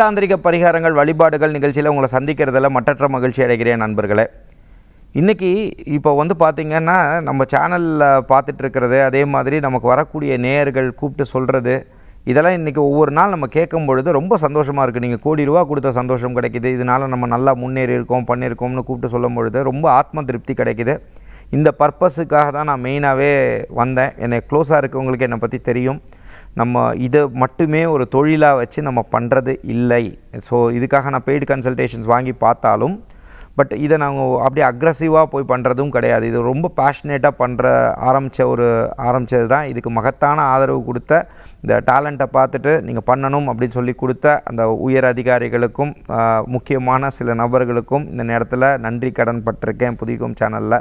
தாந்திரிக பரிகாரங்கள் வழிபாடுகள் நிகழ்ச்சியில் உங்களை சந்திக்கிறதுல மற்றற்ற மகிழ்ச்சி அடைகிறேன் நண்பர்களே இன்றைக்கி இப்போ வந்து பார்த்திங்கன்னா நம்ம சேனலில் பார்த்துட்ருக்கிறது அதே மாதிரி நமக்கு வரக்கூடிய நேயர்கள் கூப்பிட்டு சொல்கிறது இதெல்லாம் இன்றைக்கி ஒவ்வொரு நாள் நம்ம கேட்கும் பொழுது ரொம்ப சந்தோஷமாக இருக்குது நீங்கள் கோடி ரூபா கொடுத்த சந்தோஷம் கிடைக்கிது இதனால் நம்ம நல்லா முன்னேறி இருக்கோம் பண்ணியிருக்கோம்னு கூப்பிட்டு சொல்லும் பொழுது ரொம்ப ஆத்ம திருப்தி கிடைக்கிது இந்த பர்பஸுக்காக தான் நான் மெயினாகவே வந்தேன் என்னை க்ளோஸாக இருக்கவங்களுக்கு என்னை பற்றி தெரியும் நம்ம இதை மட்டுமே ஒரு தொழிலாக வச்சு நம்ம பண்ணுறது இல்லை ஸோ இதுக்காக நான் பெய்டு கன்சல்டேஷன்ஸ் வாங்கி பார்த்தாலும் பட் இதை நாங்கள் அப்படியே அக்ரஸிவாக போய் பண்ணுறதும் கிடையாது இது ரொம்ப பேஷனேட்டாக பண்ணுற ஆரம்பித்த ஒரு ஆரம்பித்தது தான் இதுக்கு மகத்தான ஆதரவு கொடுத்த இந்த டேலண்ட்டை பார்த்துட்டு நீங்கள் பண்ணணும் அப்படின்னு சொல்லி கொடுத்த அந்த உயர் அதிகாரிகளுக்கும் முக்கியமான சில நபர்களுக்கும் இந்த நேரத்தில் நன்றி கடன் பட்டிருக்கேன் புதிக்கும் சேனலில்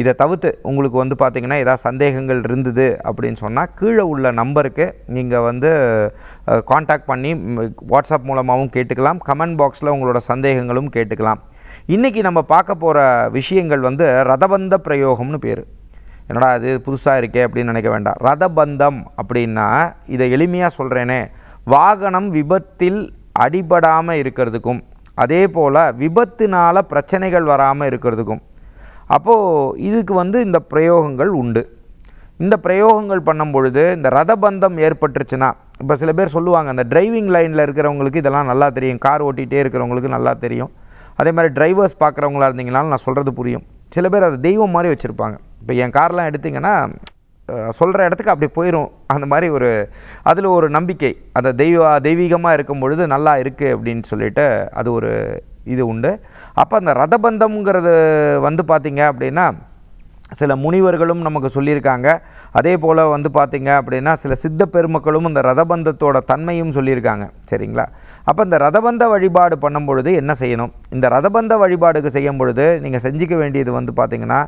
இதை தவிர்த்து உங்களுக்கு வந்து பார்த்திங்கன்னா ஏதாவது சந்தேகங்கள் இருந்தது அப்படின்னு சொன்னால் கீழே உள்ள நம்பருக்கு நீங்கள் வந்து காண்டாக்ட் பண்ணி வாட்ஸ்அப் மூலமாகவும் கேட்டுக்கலாம் கமெண்ட் பாக்ஸில் உங்களோட சந்தேகங்களும் கேட்டுக்கலாம் இன்றைக்கி நம்ம பார்க்க போகிற விஷயங்கள் வந்து ரதபந்த பிரயோகம்னு பேர் என்னடா அது புதுசாக இருக்கே அப்படின்னு நினைக்க வேண்டாம் ரதபந்தம் அப்படின்னா இதை எளிமையாக சொல்கிறேனே வாகனம் விபத்தில் அடிபடாமல் இருக்கிறதுக்கும் அதே போல் விபத்தினால் பிரச்சனைகள் வராமல் இருக்கிறதுக்கும் அப்போது இதுக்கு வந்து இந்த பிரயோகங்கள் உண்டு இந்த பிரயோகங்கள் பண்ணும் பொழுது இந்த ரதபந்தம் ஏற்பட்டுருச்சுன்னா இப்போ சில பேர் சொல்லுவாங்க அந்த டிரைவிங் லைனில் இருக்கிறவங்களுக்கு இதெல்லாம் நல்லா தெரியும் கார் ஓட்டிகிட்டே இருக்கிறவங்களுக்கு நல்லா தெரியும் அதே மாதிரி டிரைவர்ஸ் பார்க்குறவங்களா இருந்தீங்கனாலும் நான் சொல்கிறது புரியும் சில பேர் அதை தெய்வம் மாதிரி வச்சுருப்பாங்க இப்போ என் கார்லாம் எடுத்திங்கன்னா சொல்கிற இடத்துக்கு அப்படி போயிடும் அந்த மாதிரி ஒரு அதில் ஒரு நம்பிக்கை அந்த தெய்வ தெய்வீகமாக இருக்கும் பொழுது நல்லா இருக்குது அப்படின்னு சொல்லிட்டு அது ஒரு இது உண்டு அப்போ அந்த ரதபந்தம்ங்கிறது வந்து பார்த்திங்க அப்படின்னா சில முனிவர்களும் நமக்கு சொல்லியிருக்காங்க அதே போல் வந்து பார்த்திங்க அப்படின்னா சில சித்த பெருமக்களும் இந்த ரதபந்தத்தோட தன்மையும் சொல்லியிருக்காங்க சரிங்களா அப்போ இந்த ரதபந்த வழிபாடு பண்ணும் பொழுது என்ன செய்யணும் இந்த ரதபந்த வழிபாடுக்கு செய்யும் பொழுது நீங்கள் செஞ்சிக்க வேண்டியது வந்து பார்த்திங்கன்னா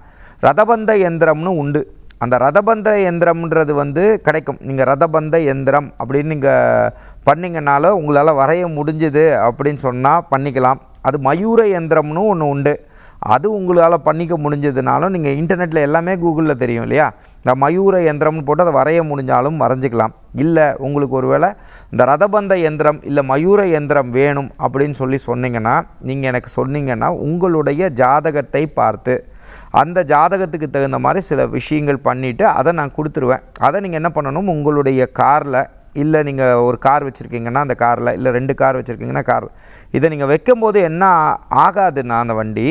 ரதபந்த எந்திரம்னு உண்டு அந்த ரதபந்த எந்திரம்ன்றது வந்து கிடைக்கும் நீங்கள் ரதபந்த எந்திரம் அப்படின்னு நீங்கள் பண்ணிங்கனால உங்களால் வரைய முடிஞ்சுது அப்படின்னு சொன்னால் பண்ணிக்கலாம் அது மயூர எந்திரம்னு ஒன்று உண்டு அது உங்களால் பண்ணிக்க முடிஞ்சதுனாலும் நீங்கள் இன்டர்நெட்டில் எல்லாமே கூகுளில் தெரியும் இல்லையா இந்த மயூர எந்திரம்னு போட்டு அதை வரைய முடிஞ்சாலும் வரைஞ்சிக்கலாம் இல்லை உங்களுக்கு ஒருவேளை இந்த ரதபந்த எந்திரம் இல்லை மயூர எந்திரம் வேணும் அப்படின்னு சொல்லி சொன்னீங்கன்னா நீங்கள் எனக்கு சொன்னீங்கன்னா உங்களுடைய ஜாதகத்தை பார்த்து அந்த ஜாதகத்துக்கு தகுந்த மாதிரி சில விஷயங்கள் பண்ணிவிட்டு அதை நான் கொடுத்துருவேன் அதை நீங்கள் என்ன பண்ணணும் உங்களுடைய காரில் இல்லை நீங்கள் ஒரு கார் வச்சுருக்கீங்கன்னா அந்த காரில் இல்லை ரெண்டு கார் வச்சுருக்கீங்கன்னா காரில் இதை நீங்கள் வைக்கும்போது என்ன ஆகாதுன்னா அந்த வண்டி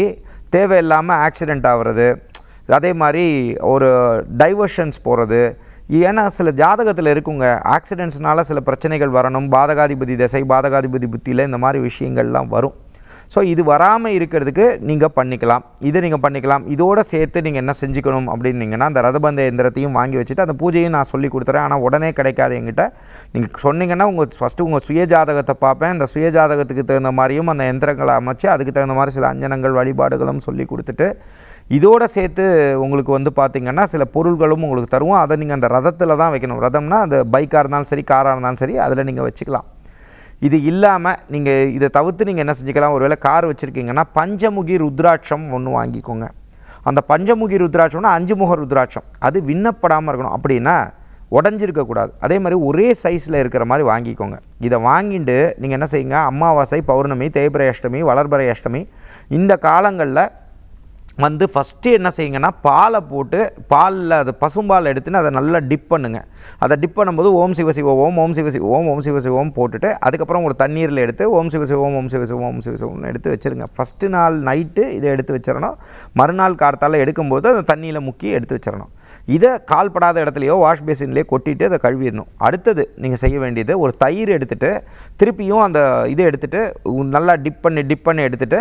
தேவையில்லாமல் ஆக்சிடெண்ட் ஆகிறது அதே மாதிரி ஒரு டைவர்ஷன்ஸ் போகிறது ஏன்னா சில ஜாதகத்தில் இருக்குங்க ஆக்சிடென்ட்ஸ்னால் சில பிரச்சனைகள் வரணும் பாதகாதிபதி திசை பாதகாதிபதி புத்தியில் இந்த மாதிரி விஷயங்கள்லாம் வரும் ஸோ இது வராமல் இருக்கிறதுக்கு நீங்கள் பண்ணிக்கலாம் இதை நீங்கள் பண்ணிக்கலாம் இதோடு சேர்த்து நீங்கள் என்ன செஞ்சுக்கணும் அப்படின்னீங்கன்னா அந்த ரதபந்த எந்திரத்தையும் வாங்கி வச்சுட்டு அந்த பூஜையும் நான் சொல்லி கொடுத்துறேன் ஆனால் உடனே கிடைக்காது எங்கிட்ட நீங்கள் சொன்னீங்கன்னா உங்கள் ஃபஸ்ட்டு உங்கள் சுய ஜாதகத்தை பார்ப்பேன் அந்த சுய ஜாதகத்துக்கு தகுந்த மாதிரியும் அந்த எந்திரங்களை அமைச்சு அதுக்கு தகுந்த மாதிரி சில அஞ்சனங்கள் வழிபாடுகளும் சொல்லி கொடுத்துட்டு இதோடு சேர்த்து உங்களுக்கு வந்து பார்த்திங்கன்னா சில பொருள்களும் உங்களுக்கு தருவோம் அதை நீங்கள் அந்த ரதத்தில் தான் வைக்கணும் ரதம்னா அந்த பைக்காக இருந்தாலும் சரி காராக இருந்தாலும் சரி அதில் நீங்கள் வச்சுக்கலாம் இது இல்லாமல் நீங்கள் இதை தவிர்த்து நீங்கள் என்ன செஞ்சுக்கலாம் ஒருவேளை கார் வச்சுருக்கீங்கன்னா பஞ்சமுகி ருத்ராட்சம் ஒன்று வாங்கிக்கோங்க அந்த பஞ்சமுகி ருத்ராட்சம்னா அஞ்சு முக ருத்ராட்சம் அது விண்ணப்படாமல் இருக்கணும் அப்படின்னா உடஞ்சிருக்கக்கூடாது அதே மாதிரி ஒரே சைஸில் இருக்கிற மாதிரி வாங்கிக்கோங்க இதை வாங்கிட்டு நீங்கள் என்ன செய்யுங்க அமாவாசை பௌர்ணமி தேய்பிரை அஷ்டமி வளர்பிரை அஷ்டமி இந்த காலங்களில் வந்து ஃபஸ்ட்டு என்ன செய்யுங்கன்னா பாலை போட்டு பாலில் அது பசும்பால் எடுத்துன்னு அதை நல்லா டிப் பண்ணுங்கள் அதை டிப் பண்ணும்போது ஓம் சிவ சிவ ஓம் ஓம் சிவ சிவ ஓம் ஓம் சிவ சிவம் போட்டுட்டு அதுக்கப்புறம் ஒரு தண்ணீரில் எடுத்து ஓம் சிவ சிவம் ஓம் சிவ சிவம் ஓம் சிவ சிவம்னு எடுத்து வச்சுருங்க ஃபஸ்ட்டு நாள் நைட்டு இதை எடுத்து வச்சிடணும் மறுநாள் கார்த்தால் எடுக்கும்போது அந்த தண்ணியில் முக்கி எடுத்து வச்சிடணும் இதை கால்படாத இடத்துலையோ வாஷ் பேசின்லேயோ கொட்டிட்டு அதை கழுவிடணும் அடுத்தது நீங்கள் செய்ய வேண்டியது ஒரு தயிர் எடுத்துகிட்டு திருப்பியும் அந்த இதை எடுத்துகிட்டு நல்லா டிப் பண்ணி டிப் பண்ணி எடுத்துகிட்டு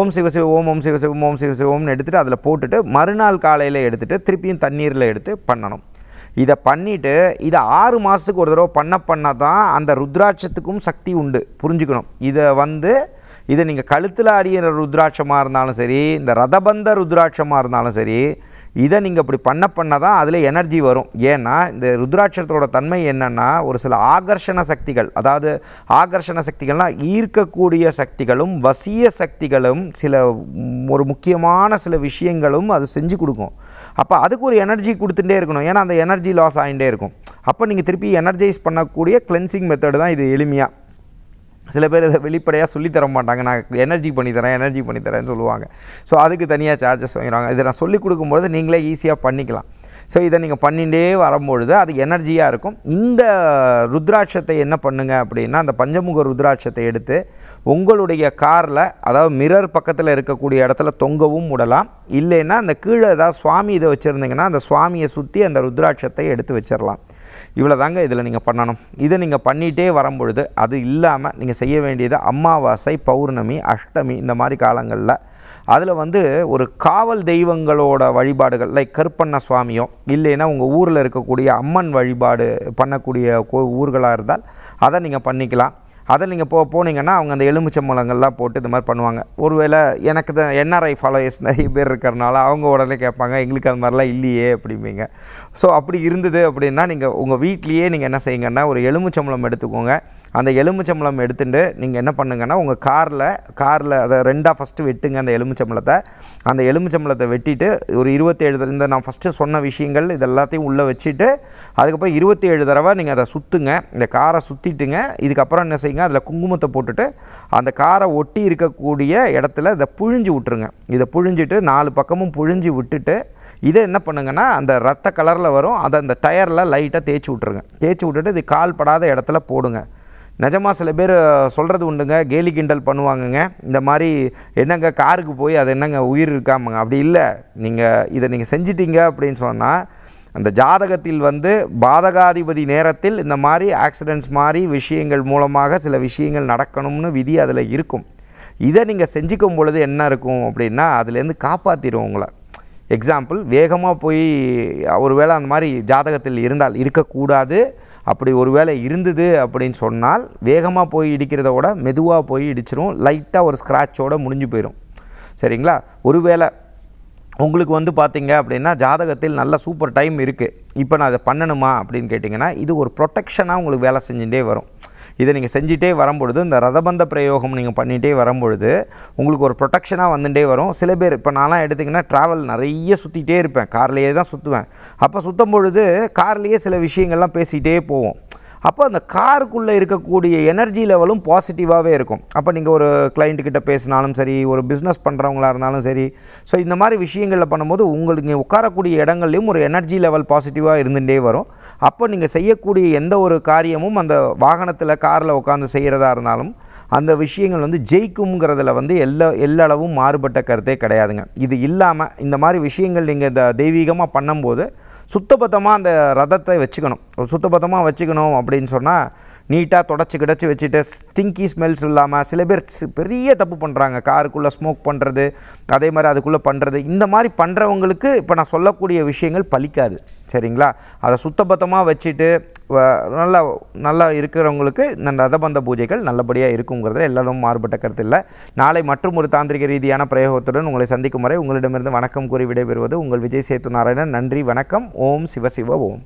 ஓம் சிவ சிவ ஓம் ஓம் சிவ சிவம் ஓம் சிவ சிவம்னு எடுத்துகிட்டு அதில் போட்டுட்டு மறுநாள் காலையில் எடுத்துகிட்டு திருப்பியும் தண்ணீரில் எடுத்து பண்ணணும் இதை பண்ணிவிட்டு இதை ஆறு மாதத்துக்கு ஒரு தடவை பண்ண பண்ணால் தான் அந்த ருத்ராட்சத்துக்கும் சக்தி உண்டு புரிஞ்சுக்கணும் இதை வந்து இதை நீங்கள் கழுத்தில் அடியிற ருத்ராட்சமாக இருந்தாலும் சரி இந்த ரதபந்த ருத்ராட்சமாக இருந்தாலும் சரி இதை நீங்கள் அப்படி பண்ண பண்ண தான் அதில் எனர்ஜி வரும் ஏன்னா இந்த ருத்ராட்சத்தோட தன்மை என்னென்னா ஒரு சில ஆகர்ஷண சக்திகள் அதாவது ஆகர்ஷண சக்திகள்னால் ஈர்க்கக்கூடிய சக்திகளும் வசிய சக்திகளும் சில ஒரு முக்கியமான சில விஷயங்களும் அது செஞ்சு கொடுக்கும் அப்போ அதுக்கு ஒரு எனர்ஜி கொடுத்துட்டே இருக்கணும் ஏன்னா அந்த எனர்ஜி லாஸ் ஆகிட்டே இருக்கும் அப்போ நீங்கள் திருப்பி எனர்ஜைஸ் பண்ணக்கூடிய கிளென்சிங் மெத்தடு தான் இது எளிமையாக சில பேர் இதை வெளிப்படையாக சொல்லித்தர மாட்டாங்க நான் எனர்ஜி பண்ணித்தரேன் எனர்ஜி பண்ணித்தரேன்னு சொல்லுவாங்க ஸோ அதுக்கு தனியாக சார்ஜஸ் வாங்கிடுவாங்க இதை நான் சொல்லிக் கொடுக்கும்போது நீங்களே ஈஸியாக பண்ணிக்கலாம் ஸோ இதை நீங்கள் பண்ணிகிட்டே வரும்பொழுது அது எனர்ஜியாக இருக்கும் இந்த ருத்ராட்சத்தை என்ன பண்ணுங்கள் அப்படின்னா அந்த பஞ்சமுக ருத்ராட்சத்தை எடுத்து உங்களுடைய காரில் அதாவது மிரர் பக்கத்தில் இருக்கக்கூடிய இடத்துல தொங்கவும் விடலாம் இல்லைன்னா அந்த கீழே ஏதாவது சுவாமி இதை வச்சுருந்தீங்கன்னா அந்த சுவாமியை சுற்றி அந்த ருத்ராட்சத்தை எடுத்து வச்சிடலாம் இவ்வளோ தாங்க இதில் நீங்கள் பண்ணணும் இதை நீங்கள் பண்ணிகிட்டே வரும்பொழுது அது இல்லாமல் நீங்கள் செய்ய வேண்டியது அமாவாசை பௌர்ணமி அஷ்டமி இந்த மாதிரி காலங்களில் அதில் வந்து ஒரு காவல் தெய்வங்களோட வழிபாடுகள் லைக் கருப்பண்ண சுவாமியோ இல்லைன்னா உங்கள் ஊரில் இருக்கக்கூடிய அம்மன் வழிபாடு பண்ணக்கூடிய கோ ஊர்களாக இருந்தால் அதை நீங்கள் பண்ணிக்கலாம் அதை நீங்கள் போ போனீங்கன்னா அவங்க அந்த எலுமிச்சம்பழங்கள்லாம் போட்டு இந்த மாதிரி பண்ணுவாங்க ஒருவேளை எனக்கு தான் என்ஆர்ஐ ஃபாலோயர்ஸ் நிறைய பேர் இருக்கிறனால அவங்க உடனே கேட்பாங்க எங்களுக்கு அது மாதிரிலாம் இல்லையே அப்படிம்பீங்க ஸோ அப்படி இருந்தது அப்படின்னா நீங்கள் உங்கள் வீட்லேயே நீங்கள் என்ன செய்யுங்கன்னா ஒரு எலுமிச்சம்பளம் எடுத்துக்கோங்க அந்த எலுமிச்சம்பளம் எடுத்துட்டு நீங்கள் என்ன பண்ணுங்கன்னா உங்கள் காரில் காரில் அதை ரெண்டாக ஃபஸ்ட்டு வெட்டுங்க அந்த எலுமிச்சம்பளத்தை அந்த எலுமிச்சம்பளத்தை வெட்டிட்டு ஒரு இருபத்தேழு இந்த நான் ஃபஸ்ட்டு சொன்ன விஷயங்கள் இது எல்லாத்தையும் உள்ளே வச்சுட்டு அதுக்கப்புறம் இருபத்தி ஏழு தடவை நீங்கள் அதை சுற்றுங்க இந்த காரை சுற்றிட்டுங்க இதுக்கப்புறம் என்ன செய்யுங்க அதில் குங்குமத்தை போட்டுட்டு அந்த காரை ஒட்டி இருக்கக்கூடிய இடத்துல இதை புழிஞ்சு விட்டுருங்க இதை புழிஞ்சிட்டு நாலு பக்கமும் புழிஞ்சு விட்டுட்டு இதை என்ன பண்ணுங்கன்னா அந்த ரத்த கலரில் டயரில் வரும் அதை அந்த டயரில் லைட்டாக தேய்ச்சி விட்ருங்க தேய்ச்சி விட்டுட்டு இது கால் படாத இடத்துல போடுங்க நிஜமாக சில பேர் சொல்கிறது உண்டுங்க கேலி கிண்டல் பண்ணுவாங்கங்க இந்த மாதிரி என்னங்க காருக்கு போய் அது என்னங்க உயிர் இருக்காமங்க அப்படி இல்லை நீங்கள் இதை நீங்கள் செஞ்சிட்டீங்க அப்படின்னு சொன்னால் அந்த ஜாதகத்தில் வந்து பாதகாதிபதி நேரத்தில் இந்த மாதிரி ஆக்சிடென்ட்ஸ் மாதிரி விஷயங்கள் மூலமாக சில விஷயங்கள் நடக்கணும்னு விதி அதில் இருக்கும் இதை நீங்கள் செஞ்சுக்கும் பொழுது என்ன இருக்கும் அப்படின்னா அதுலேருந்து காப்பாற்றிடும் உங்களை எக்ஸாம்பிள் வேகமாக போய் ஒரு வேளை அந்த மாதிரி ஜாதகத்தில் இருந்தால் இருக்கக்கூடாது அப்படி ஒரு வேளை இருந்தது அப்படின்னு சொன்னால் வேகமாக போய் இடிக்கிறத விட மெதுவாக போய் இடிச்சிரும் லைட்டாக ஒரு ஸ்க்ராட்சோடு முடிஞ்சு போயிடும் சரிங்களா ஒரு உங்களுக்கு வந்து பார்த்திங்க அப்படின்னா ஜாதகத்தில் நல்ல சூப்பர் டைம் இருக்குது இப்போ நான் அதை பண்ணணுமா அப்படின்னு கேட்டிங்கன்னா இது ஒரு ப்ரொட்டெக்ஷனாக உங்களுக்கு வேலை செஞ்சுட்டே வரும் இதை நீங்கள் செஞ்சிட்டே வரும்பொழுது இந்த ரதபந்த பிரயோகம் நீங்கள் பண்ணிகிட்டே வரும்பொழுது உங்களுக்கு ஒரு ப்ரொடெக்ஷனாக வந்துகிட்டே வரும் சில பேர் இப்போ நான்லாம் எடுத்திங்கன்னா ட்ராவல் நிறைய சுற்றிட்டே இருப்பேன் கார்லேயே தான் சுற்றுவேன் அப்போ சுற்றும் பொழுது கார்லேயே சில விஷயங்கள்லாம் பேசிகிட்டே போவோம் அப்போ அந்த காருக்குள்ளே இருக்கக்கூடிய எனர்ஜி லெவலும் பாசிட்டிவாகவே இருக்கும் அப்போ நீங்கள் ஒரு கிளைண்ட்டுக்கிட்ட பேசினாலும் சரி ஒரு பிஸ்னஸ் பண்ணுறவங்களா இருந்தாலும் சரி ஸோ இந்த மாதிரி விஷயங்களில் பண்ணும்போது உங்களுக்கு இங்கே உட்காரக்கூடிய இடங்கள்லையும் ஒரு எனர்ஜி லெவல் பாசிட்டிவாக இருந்துகிட்டே வரும் அப்போ நீங்கள் செய்யக்கூடிய எந்த ஒரு காரியமும் அந்த வாகனத்தில் காரில் உட்காந்து செய்கிறதா இருந்தாலும் அந்த விஷயங்கள் வந்து ஜெயிக்கும்ங்கிறதுல வந்து எல்லா எல்லளவும் மாறுபட்ட கருத்தே கிடையாதுங்க இது இல்லாமல் இந்த மாதிரி விஷயங்கள் நீங்கள் இந்த தெய்வீகமாக பண்ணும்போது சுத்தபத்தமாக அந்த ரதத்தை வச்சுக்கணும் சுத்தபத்தமாக வச்சுக்கணும் அப்படின்னு சொன்னால் நீட்டாக தொடச்சி கிடச்சி வச்சுட்டு ஸ்டிங்கி ஸ்மெல்ஸ் இல்லாமல் சில பேர் பெரிய தப்பு பண்ணுறாங்க காருக்குள்ளே ஸ்மோக் பண்ணுறது அதே மாதிரி அதுக்குள்ளே பண்ணுறது இந்த மாதிரி பண்ணுறவங்களுக்கு இப்போ நான் சொல்லக்கூடிய விஷயங்கள் பலிக்காது சரிங்களா அதை சுத்தபத்தமாக வச்சுட்டு நல்லா நல்லா இருக்கிறவங்களுக்கு இந்த ரதபந்த பூஜைகள் நல்லபடியாக இருக்குங்கிறது எல்லாரும் மாறுபட்ட கருத்து இல்லை நாளை மற்றும் ஒரு தாந்திரிக ரீதியான பிரயோகத்துடன் உங்களை சந்திக்கும் வரை உங்களிடமிருந்து வணக்கம் கூறி விடைபெறுவது உங்கள் விஜய் சேத்து நாராயணன் நன்றி வணக்கம் ஓம் சிவசிவ ஓம்